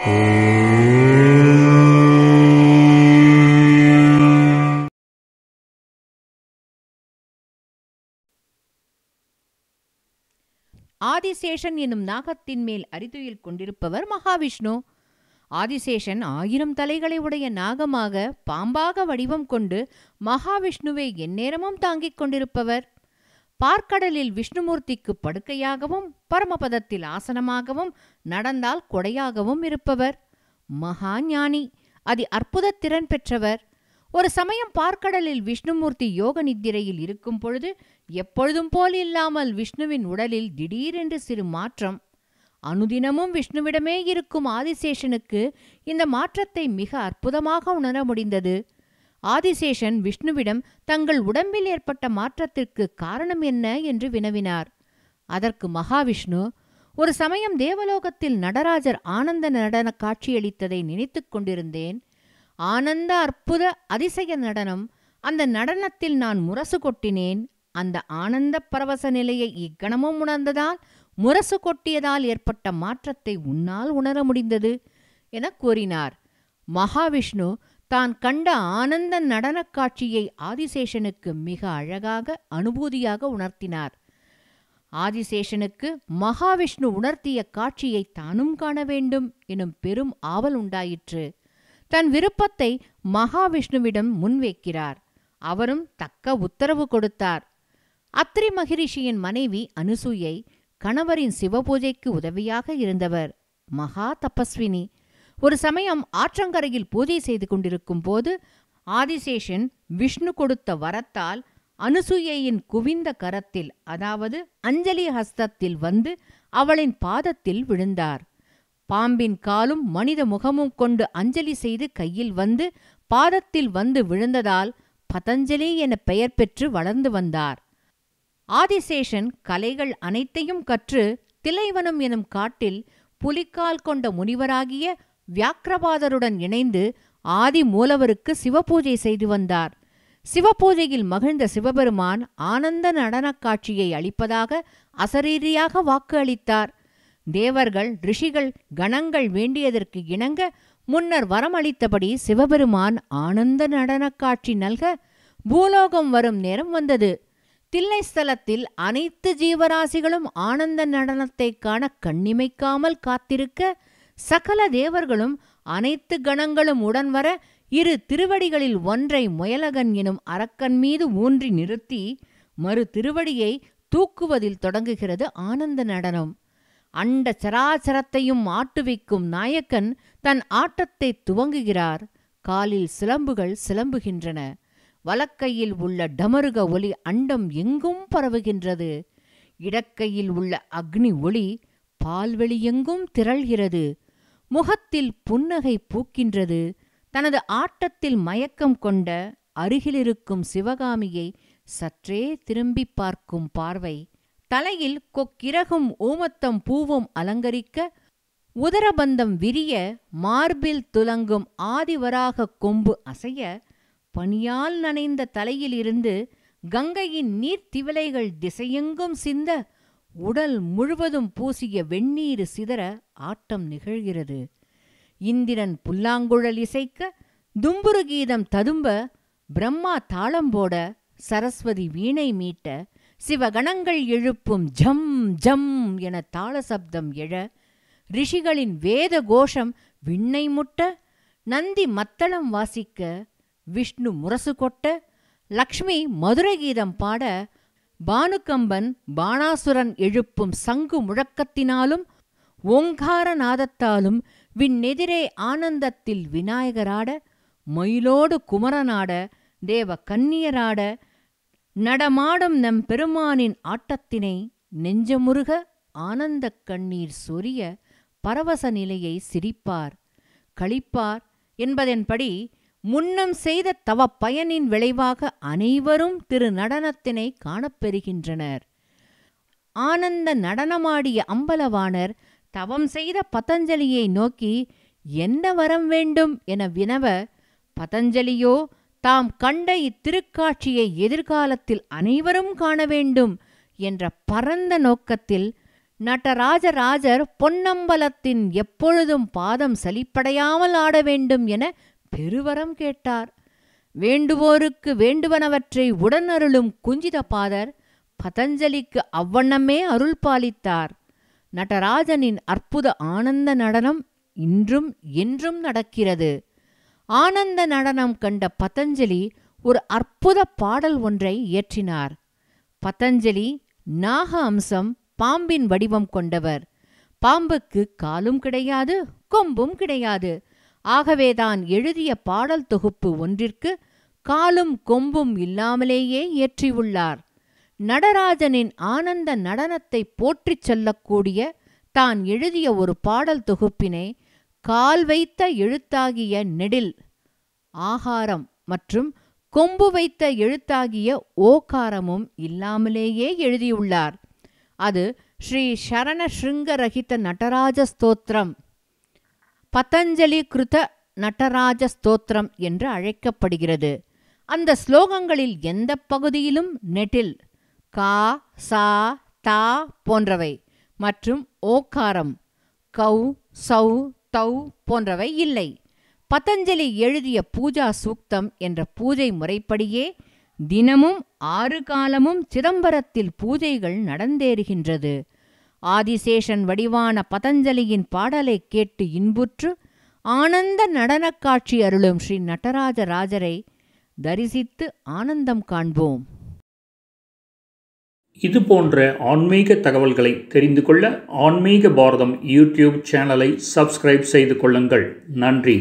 ஆதிசேஷன் எனும் நாகத்தின் மேல் அரிதுயில் கொண்டிருப்பவர் மகாவிஷ்ணு ஆதிசேஷன் ஆயிரம் தலைகளை உடைய நாகமாக பாம்பாக வடிவம் கொண்டு மகாவிஷ்ணுவை எந்நேரமும் தாங்கிக் கொண்டிருப்பவர் பார்க்கடலில் விஷ்ணுமூர்த்திக்கு படுக்கையாகவும் பரமபதத்தில் ஆசனமாகவும் நடந்தால் கொடையாகவும் இருப்பவர் மகா ஞானி அதி அற்புத திறன் பெற்றவர் ஒரு சமயம் பார்க்கடலில் விஷ்ணுமூர்த்தி யோக நித்திரையில் இருக்கும் பொழுது எப்பொழுதும் போல் இல்லாமல் விஷ்ணுவின் உடலில் திடீரென்று சிறு மாற்றம் அனுதினமும் விஷ்ணுவிடமே இருக்கும் ஆதிசேஷனுக்கு இந்த மாற்றத்தை மிக அற்புதமாக உணர முடிந்தது ஆதிசேஷன் விஷ்ணுவிடம் தங்கள் உடம்பில் ஏற்பட்ட மாற்றத்திற்கு காரணம் என்ன என்று வினவினார் அதற்கு மகாவிஷ்ணு ஒரு சமயம் தேவலோகத்தில் நடராஜர் ஆனந்த நடன காட்சியளித்ததை நினைத்து கொண்டிருந்தேன் ஆனந்த அற்புத அதிசய நடனம் அந்த நடனத்தில் நான் முரசு கொட்டினேன் அந்த ஆனந்த பரவச நிலையை இக்கணமும் உணர்ந்ததால் முரசு கொட்டியதால் ஏற்பட்ட மாற்றத்தை உன்னால் உணர முடிந்தது என கூறினார் மகாவிஷ்ணு தான் கண்ட ஆனந்த நடனக் காட்சியை ஆதிசேஷனுக்கு மிக அழகாக அனுபூதியாக உணர்த்தினார் ஆதிசேஷனுக்கு மகாவிஷ்ணு உணர்த்திய காட்சியை தானும் காண வேண்டும் எனும் பெரும் ஆவல் உண்டாயிற்று தன் விருப்பத்தை மகாவிஷ்ணுவிடம் முன்வைக்கிறார் அவரும் தக்க உத்தரவு கொடுத்தார் அத்ரி மகிரிஷியின் மனைவி அனுசூயை கணவரின் சிவபூஜைக்கு உதவியாக இருந்தவர் மகா தபஸ்வினி ஒரு சமயம் ஆற்றங்கரையில் பூஜை செய்து கொண்டிருக்கும் போது ஆதிசேஷன் விஷ்ணு கொடுத்த வரத்தால் அனுசூயையின் குவிந்த கரத்தில் அதாவது அஞ்சலி ஹஸ்தத்தில் வந்து அவளின் பாதத்தில் விழுந்தார் பாம்பின் காலும் மனித முகமும் கொண்டு அஞ்சலி செய்து கையில் வந்து பாதத்தில் வந்து விழுந்ததால் பதஞ்சலி என பெயர் பெற்று வளர்ந்து வந்தார் ஆதிசேஷன் கலைகள் அனைத்தையும் கற்று திலைவனம் எனும் காட்டில் புலிக்கால் கொண்ட முனிவராகிய வியாக்கிரபாதருடன் இணைந்து ஆதி மூலவருக்கு சிவபூஜை செய்து வந்தார் சிவபூஜையில் மகிழ்ந்த சிவபெருமான் ஆனந்த நடனக் காட்சியை அளிப்பதாக அசரீரியாக வாக்கு அளித்தார் தேவர்கள் ரிஷிகள் கணங்கள் வேண்டியதற்கு இணங்க முன்னர் வரமளித்தபடி சிவபெருமான் ஆனந்த நடனக் காட்சி நல்க பூலோகம் வரும் நேரம் வந்தது தில்லை ஸ்தலத்தில் அனைத்து ஜீவராசிகளும் ஆனந்த நடனத்தை காண கண்ணிமைக்காமல் காத்திருக்க சகல தேவர்களும் அனைத்து கணங்களும் உடன் வர இரு திருவடிகளில் ஒன்றை முயலகன் எனும் அரக்கன் மீது ஊன்றி நிறுத்தி மறு திருவடியை தூக்குவதில் தொடங்குகிறது ஆனந்த நடனம் அண்ட சராசரத்தையும் ஆட்டுவிக்கும் நாயக்கன் தன் ஆட்டத்தை துவங்குகிறார் காலில் சிலம்புகள் சிலம்புகின்றன வலக்கையில் உள்ள டமருக ஒளி அண்டம் எங்கும் பரவுகின்றது இடக்கையில் உள்ள அக்னி ஒளி பால்வெளியெங்கும் திரள்கிறது முகத்தில் புன்னகை பூக்கின்றது தனது ஆட்டத்தில் மயக்கம் கொண்ட அருகிலிருக்கும் சிவகாமியை சற்றே திரும்பி பார்க்கும் பார்வை தலையில் கொக்கிரகும் ஓமத்தம் பூவும் அலங்கரிக்க உதரபந்தம் விரிய மார்பில் துலங்கும் ஆதிவராக கொம்பு அசைய பனியால் நனைந்த தலையிலிருந்து கங்கையின் நீர்த்திவலைகள் திசையெங்கும் சிந்த உடல் முழுவதும் பூசிய வெந்நீர் சிதற ஆட்டம் நிகழ்கிறது இந்திரன் புல்லாங்குழல் இசைக்க தும்புரு கீதம் ததும்ப பிரம்மா தாளம் போட சரஸ்வதி வீணை மீட்ட சிவகணங்கள் எழுப்பும் ஜம் ஜம் என தாள சப்தம் எழ ரிஷிகளின் வேத கோஷம் விண்ணை முட்ட நந்தி மத்தளம் வாசிக்க விஷ்ணு முரசு கொட்ட லக்ஷ்மி மதுரகீதம் பாட பானுகம்பன் பாணாசுரன் எழுப்பும் சங்கு முழக்கத்தினாலும் ஓங்கார நாதத்தாலும் விண்ணெதிரே ஆனந்தத்தில் விநாயகராட மயிலோடு குமரனாட தேவ கன்னியராட நடமாடும் நம் பெருமானின் ஆட்டத்தினை நெஞ்சமுருக ஆனந்தக் கண்ணீர் சொரிய பரவச நிலையை சிரிப்பார் களிப்பார் என்பதன்படி முன்னம் செய்த தவ பயனின் விளைவாக அனைவரும் திரு நடனத்தினை காணப்பெறுகின்றனர் ஆனந்த நடனமாடிய அம்பலவாணர் தவம் செய்த பதஞ்சலியை நோக்கி என்ன வரம் வேண்டும் என வினவ பதஞ்சலியோ தாம் கண்ட இத்திருக்காட்சியை எதிர்காலத்தில் அனைவரும் காண வேண்டும் என்ற பரந்த நோக்கத்தில் நடராஜராஜர் பொன்னம்பலத்தின் எப்பொழுதும் பாதம் சலிப்படையாமல் ஆட வேண்டும் என பெருவரம் கேட்டார் வேண்டுவோருக்கு வேண்டுவனவற்றை உடனருளும் குஞ்சித பாதர் பதஞ்சலிக்கு அவ்வண்ணமே அருள் பாலித்தார் நடராஜனின் அற்புத ஆனந்த நடனம் இன்றும் என்றும் நடக்கிறது ஆனந்த நடனம் கண்ட பதஞ்சலி ஒரு அற்புத பாடல் ஒன்றை இயற்றினார் பதஞ்சலி நாக அம்சம் பாம்பின் வடிவம் கொண்டவர் பாம்புக்கு காலும் கிடையாது கொம்பும் கிடையாது ஆகவேதான் எழுதிய பாடல் தொகுப்பு ஒன்றிற்கு காலும் கொம்பும் இல்லாமலேயே இயற்றியுள்ளார் நடராஜனின் ஆனந்த நடனத்தை போற்றிச் செல்லக்கூடிய தான் எழுதிய ஒரு பாடல் தொகுப்பினை கால் வைத்த எழுத்தாகிய நெடில் ஆகாரம் மற்றும் கொம்பு வைத்த எழுத்தாகிய ஓகாரமும் இல்லாமலேயே எழுதியுள்ளார் அது ஸ்ரீ சரண ரகித்த நடராஜ ஸ்தோத்திரம் பதஞ்சலி கிருத நடராஜ ஸ்தோத்திரம் என்று அழைக்கப்படுகிறது அந்த ஸ்லோகங்களில் எந்த பகுதியிலும் நெட்டில் கா சா தா போன்றவை மற்றும் ஓக்காரம் கௌ சௌ தௌ போன்றவை இல்லை பதஞ்சலி எழுதிய பூஜா சூக்தம் என்ற பூஜை முறைப்படியே தினமும் ஆறு காலமும் சிதம்பரத்தில் பூஜைகள் நடந்தேறுகின்றது ஆதிசேஷன் வடிவான பதஞ்சலியின் பாடலை கேட்டு இன்புற்று ஆனந்த நடனக் காட்சி அருளும் ஸ்ரீ நடராஜ ராஜரை தரிசித்து ஆனந்தம் காண்போம் இது போன்ற ஆன்மீக தகவல்களை தெரிந்து கொள்ள ஆன்மீக பாரதம் யூடியூப் சேனலை சப்ஸ்கிரைப் செய்து கொள்ளுங்கள் நன்றி